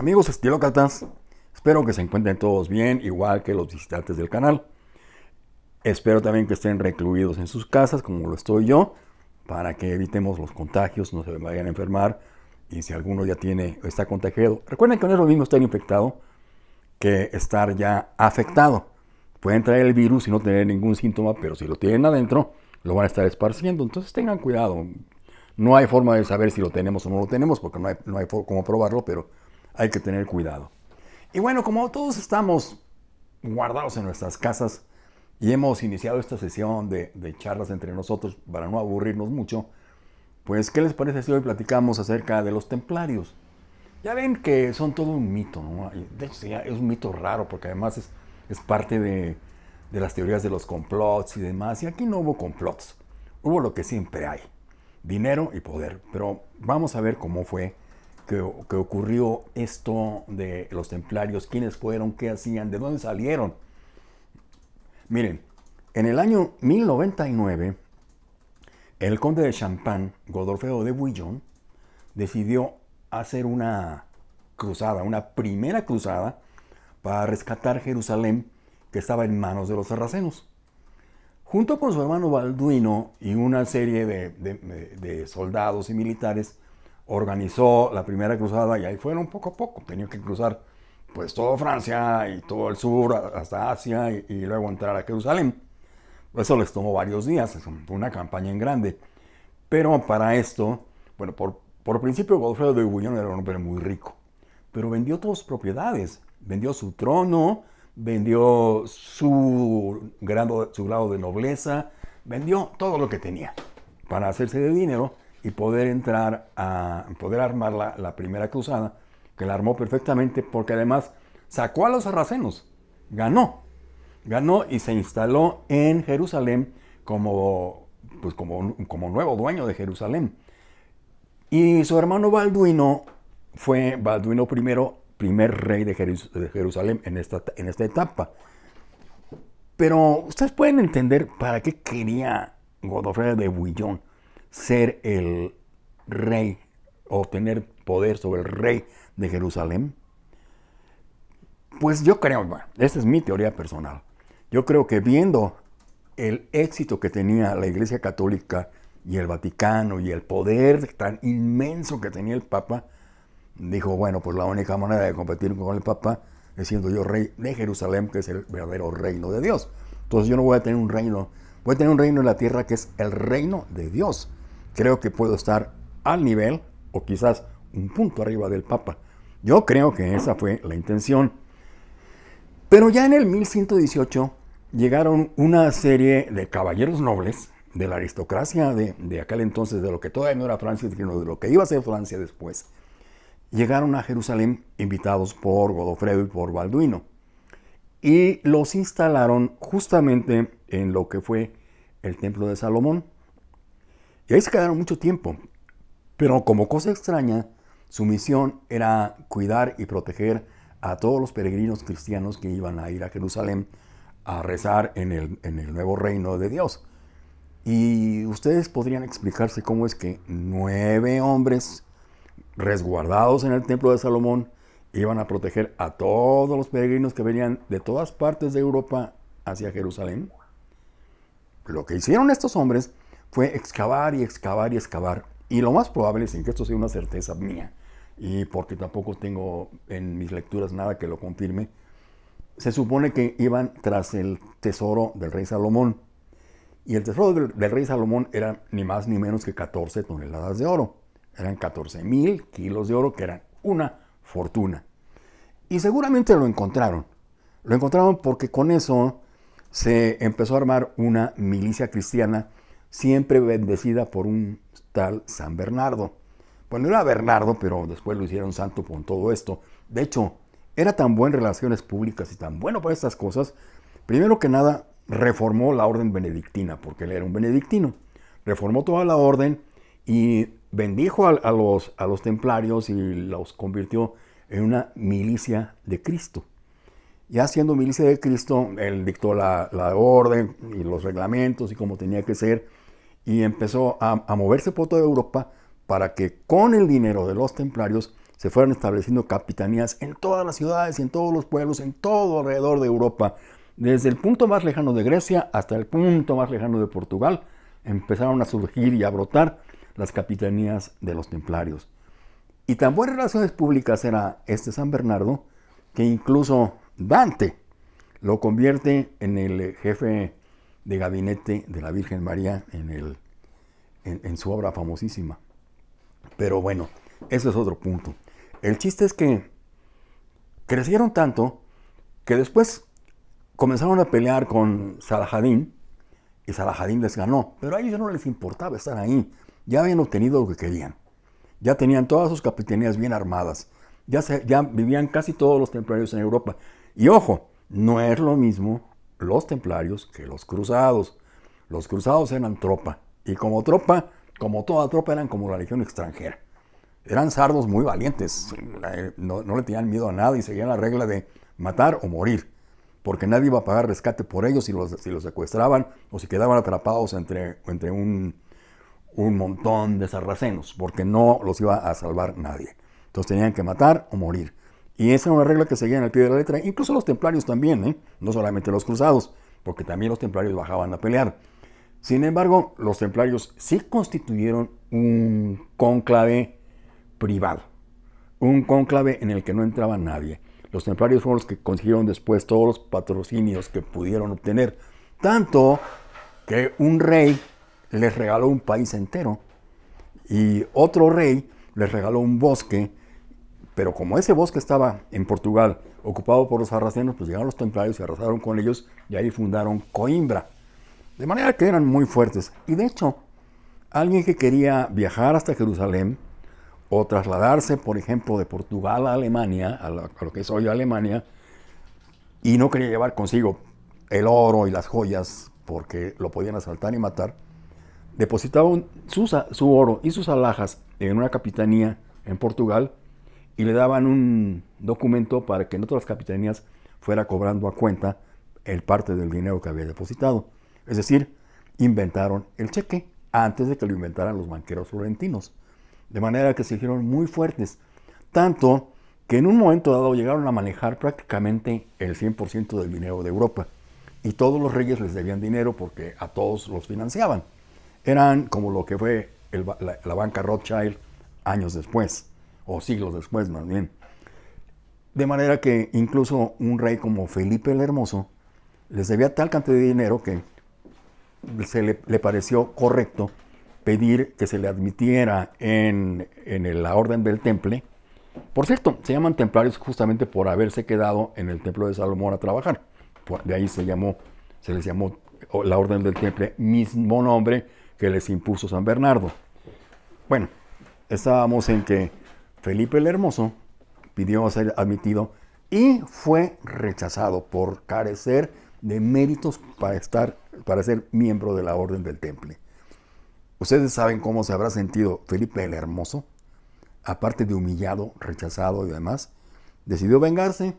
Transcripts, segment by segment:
Amigos estilócratas, espero que se encuentren todos bien, igual que los visitantes del canal. Espero también que estén recluidos en sus casas, como lo estoy yo, para que evitemos los contagios, no se vayan a enfermar. Y si alguno ya tiene, está contagiado, recuerden que no es lo mismo estar infectado que estar ya afectado. Pueden traer el virus y no tener ningún síntoma, pero si lo tienen adentro, lo van a estar esparciendo. Entonces tengan cuidado. No hay forma de saber si lo tenemos o no lo tenemos, porque no hay, no hay cómo probarlo, pero hay que tener cuidado. Y bueno, como todos estamos guardados en nuestras casas y hemos iniciado esta sesión de, charlas entre nosotros para no aburrirnos mucho, pues ¿qué les parece si hoy platicamos acerca de los templarios? Ya ven que son todo un mito, ¿no? De hecho, es un mito raro porque además es, parte de, de las teorías de los complots y demás. Y aquí no hubo complots. Hubo lo que siempre hay. Dinero y poder. Pero vamos a ver cómo fue que, ocurrió esto de los templarios, quiénes fueron, qué hacían, de dónde salieron. Miren, en el año 1099, el conde de Champagne, Godolfeo de Bouillon, decidió hacer una cruzada, una primera cruzada para rescatar Jerusalén que estaba en manos de los sarracenos. Junto con su hermano Balduino y una serie de soldados y militares, organizó la primera cruzada y ahí fueron poco a poco, tenían que cruzar pues toda Francia y todo el sur hasta Asia y, luego entrar a Jerusalén. Eso les tomó varios días, fue una campaña en grande. Pero para esto, bueno, por, principio Godofredo de Bouillon era un hombre muy rico, pero vendió todas sus propiedades, vendió su trono, vendió su grado, su grado de nobleza, vendió todo lo que tenía para hacerse de dinero y poder entrar a poder armar la, primera cruzada, que la armó perfectamente porque además sacó a los sarracenos, ganó, ganó y se instaló en Jerusalén como, pues como, como nuevo dueño de Jerusalén. Y su hermano Balduino fue Balduino I, primer rey de Jerusalén en esta, en esta etapa. Pero ustedes pueden entender para qué quería Godofredo de Bouillon ser el rey, o tener poder sobre el rey de Jerusalén? Pues yo creo, bueno, esta es mi teoría personal, yo creo que viendo el éxito que tenía la Iglesia Católica y el Vaticano y el poder tan inmenso que tenía el Papa, dijo, bueno, pues la única manera de competir con el Papa es siendo yo rey de Jerusalén, que es el verdadero reino de Dios. Entonces yo no voy a tener un reino, voy a tener un reino en la tierra que es el reino de Dios creo que puedo estar al nivel o quizás un punto arriba del Papa. Yo creo que esa fue la intención. Pero ya en el 1118 llegaron una serie de caballeros nobles de la aristocracia de, aquel entonces, de lo que todavía no era Francia, sino de lo que iba a ser Francia después, llegaron a Jerusalén invitados por Godofredo y por Balduino. Y los instalaron justamente en lo que fue el Templo de Salomón, y ahí se quedaron mucho tiempo. Pero como cosa extraña, su misión era cuidar y proteger a todos los peregrinos cristianos que iban a ir a Jerusalén a rezar en el, en el nuevo reino de Dios. Y ustedes podrían explicarse cómo es que nueve hombres resguardados en el templo de Salomón iban a proteger a todos los peregrinos que venían de todas partes de Europa hacia Jerusalén. Lo que hicieron estos hombres fue excavar y excavar y excavar. Y lo más probable, sin que esto sea una certeza mía, y porque tampoco tengo en mis lecturas nada que lo confirme, se supone que iban tras el tesoro del rey Salomón. Y el tesoro del, rey Salomón era ni más ni menos que 14 toneladas de oro. Eran 14 mil kilos de oro, que eran una fortuna. Y seguramente lo encontraron. Lo encontraron porque con eso se empezó a armar una milicia cristiana siempre bendecida por un tal San Bernardo. Bueno, era Bernardo, pero después lo hicieron santo con todo esto. De hecho, era tan buen en relaciones públicas y tan bueno para estas cosas, primero que nada reformó la orden benedictina, porque él era un benedictino. Reformó toda la orden y bendijo a, los, a los templarios y los convirtió en una milicia de Cristo. Ya siendo milicia de Cristo, él dictó la, la orden y los reglamentos y cómo tenía que ser y empezó a, moverse por toda Europa para que con el dinero de los templarios se fueran estableciendo capitanías en todas las ciudades, y en todos los pueblos, en todo alrededor de Europa. Desde el punto más lejano de Grecia hasta el punto más lejano de Portugal, empezaron a surgir y a brotar las capitanías de los templarios. Y tan buenas relaciones públicas era este San Bernardo que incluso Dante lo convierte en el jefe de gabinete de la Virgen María en, el, en, su obra famosísima. Pero bueno, eso es otro punto. El chiste es que crecieron tanto que después comenzaron a pelear con Salahadín y Salahadín les ganó. Pero a ellos no les importaba estar ahí. Ya habían obtenido lo que querían. Ya tenían todas sus capitanías bien armadas. Ya, ya vivían casi todos los templarios en Europa. Y ojo, no es lo mismo los templarios que los cruzados. Los cruzados eran tropa, y como tropa, como toda tropa, eran como la legión extranjera. Eran sardos muy valientes, eh, no, le tenían miedo a nada y seguían la regla de matar o morir, porque nadie iba a pagar rescate por ellos si los, si los secuestraban o si quedaban atrapados entre, entre un, un montón de sarracenos, porque no los iba a salvar nadie. Entonces tenían que matar o morir. Y esa era una regla que seguían al pie de la letra, incluso los templarios también, ¿eh? no solamente los cruzados, porque también los templarios bajaban a pelear. Sin embargo, los templarios sí constituyeron un cónclave privado, un cónclave en el que no entraba nadie. Los templarios fueron los que consiguieron después todos los patrocinios que pudieron obtener, tanto que un rey les regaló un país entero y otro rey les regaló un bosque pero como ese bosque estaba en Portugal ocupado por los sarracenos, pues llegaron los templarios, se arrasaron con ellos y ahí fundaron Coimbra. De manera que eran muy fuertes. Y de hecho, alguien que quería viajar hasta Jerusalén o trasladarse, por ejemplo, de Portugal a Alemania, a, lo que es hoy Alemania, y no quería llevar consigo el oro y las joyas porque lo podían asaltar y matar, depositaba su, su oro y sus alhajas en una capitanía en Portugal y le daban un documento para que en otras capitanías fuera cobrando a cuenta el parte del dinero que había depositado. Es decir, inventaron el cheque antes de que lo inventaran los banqueros florentinos. De manera que se hicieron muy fuertes. Tanto que en un momento dado llegaron a manejar prácticamente el 100% del dinero de Europa. Y todos los reyes les debían dinero porque a todos los financiaban. Eran como lo que fue la banca Rothschild años después o siglos después más bien. De manera que incluso un rey como Felipe el Hermoso les debía tal cantidad de dinero que se le, pareció correcto pedir que se le admitiera en, en, la orden del temple. Por cierto, se llaman templarios justamente por haberse quedado en el templo de Salomón a trabajar. De ahí se llamó, se les llamó la orden del temple, mismo nombre que les impuso San Bernardo. Bueno, estábamos en que Felipe el Hermoso pidió ser admitido y fue rechazado por carecer de méritos para, estar, para ser miembro de la Orden del Temple. Ustedes saben cómo se habrá sentido Felipe el Hermoso, aparte de humillado, rechazado y demás. Decidió vengarse,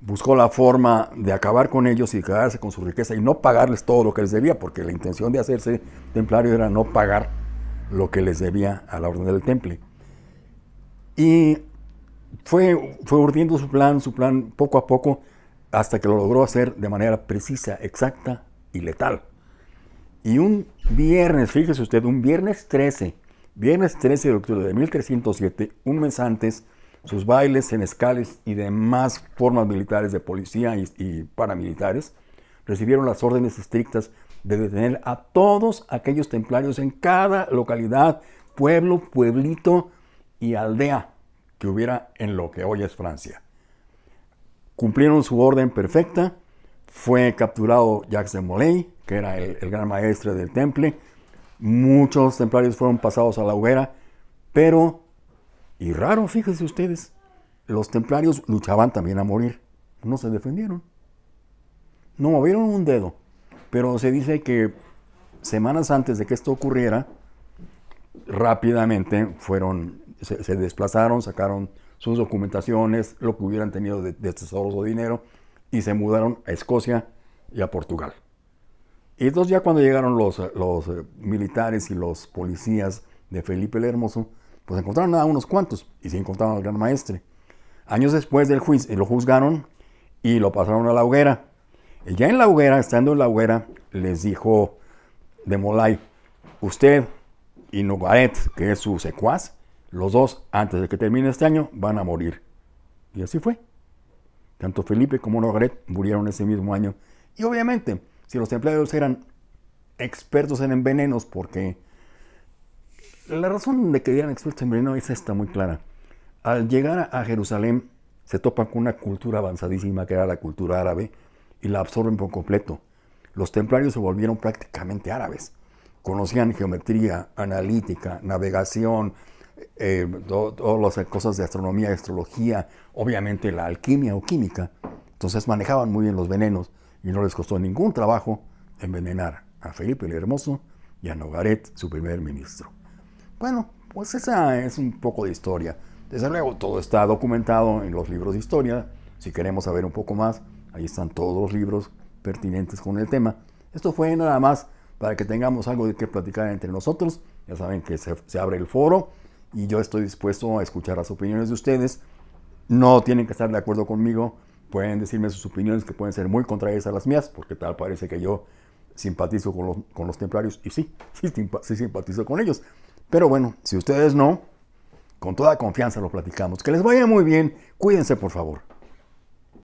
buscó la forma de acabar con ellos y quedarse con su riqueza y no pagarles todo lo que les debía, porque la intención de hacerse templario era no pagar lo que les debía a la Orden del Temple. Y fue, fue urdiendo su plan, su plan poco a poco, hasta que lo logró hacer de manera precisa, exacta y letal. Y un viernes, fíjese usted, un viernes 13, viernes 13 de octubre de 1307, un mes antes, sus bailes en escales y demás formas militares de policía y paramilitares, recibieron las órdenes estrictas de detener a todos aquellos templarios en cada localidad, pueblo, pueblito, y aldea que hubiera en lo que hoy es Francia. Cumplieron su orden perfecta, fue capturado Jacques de Molay, que era el, gran maestre del temple, muchos templarios fueron pasados a la hoguera, pero, y raro, fíjense ustedes, los templarios luchaban también a morir, no se defendieron, no movieron un dedo, pero se dice que semanas antes de que esto ocurriera, rápidamente fueron se, desplazaron, sacaron sus documentaciones, lo que hubieran tenido de, tesoros o dinero, y se mudaron a Escocia y a Portugal. Y entonces ya cuando llegaron los, eh, eh, militares y los policías de Felipe el Hermoso, pues encontraron a unos cuantos y se encontraron al gran maestre. Años después del juicio eh, lo juzgaron y lo pasaron a la hoguera. Y ya en la hoguera, estando en la hoguera, les dijo de Molay, usted y Nogaret, que es su secuaz, los dos, antes de que termine este año, van a morir. Y así fue. Tanto Felipe como Nogaret murieron ese mismo año. Y obviamente, si los templarios eran expertos en envenenos, porque la razón de que eran expertos en veneno es esta muy clara. Al llegar a Jerusalén, se topan con una cultura avanzadísima que era la cultura árabe y la absorben por completo. Los templarios se volvieron prácticamente árabes. Conocían geometría, analítica, navegación, eh, todas las cosas de astronomía, astrología, obviamente la alquimia o química. Entonces manejaban muy bien los venenos y no les costó ningún trabajo envenenar a Felipe el Hermoso y a Nogaret, su primer ministro. Bueno, pues esa es un poco de historia. Desde luego, todo está documentado en los libros de historia. Si queremos saber un poco más, ahí están todos los libros pertinentes con el tema. Esto fue nada más para que tengamos algo de qué platicar entre nosotros. Ya saben que se, se abre el foro y yo estoy dispuesto a escuchar las opiniones de ustedes. No tienen que estar de acuerdo conmigo, pueden decirme sus opiniones que pueden ser muy contrarias a las mías, porque tal parece que yo simpatizo con los, con los templarios, y sí, sí, sí simpatizo con ellos. Pero bueno, si ustedes no, con toda confianza lo platicamos. Que les vaya muy bien, cuídense por favor.